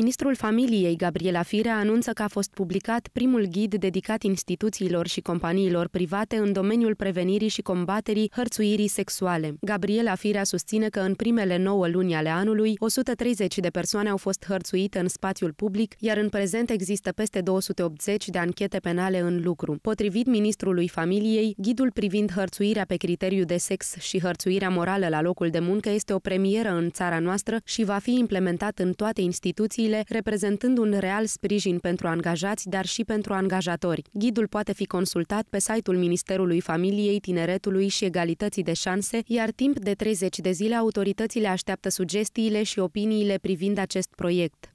Ministrul Familiei, Gabriela Firea, anunță că a fost publicat primul ghid dedicat instituțiilor și companiilor private în domeniul prevenirii și combaterii hărțuirii sexuale. Gabriela Firea susține că în primele 9 luni ale anului, 130 de persoane au fost hărțuite în spațiul public, iar în prezent există peste 280 de anchete penale în lucru. Potrivit Ministrului Familiei, ghidul privind hărțuirea pe criteriu de sex și hărțuirea morală la locul de muncă este o premieră în țara noastră și va fi implementat în toate instituțiile agențiile, reprezentând un real sprijin pentru angajați, dar și pentru angajatori. Ghidul poate fi consultat pe site-ul Ministerului Familiei, Tineretului și Egalității de Șanse, iar timp de 30 de zile autoritățile așteaptă sugestiile și opiniile privind acest proiect.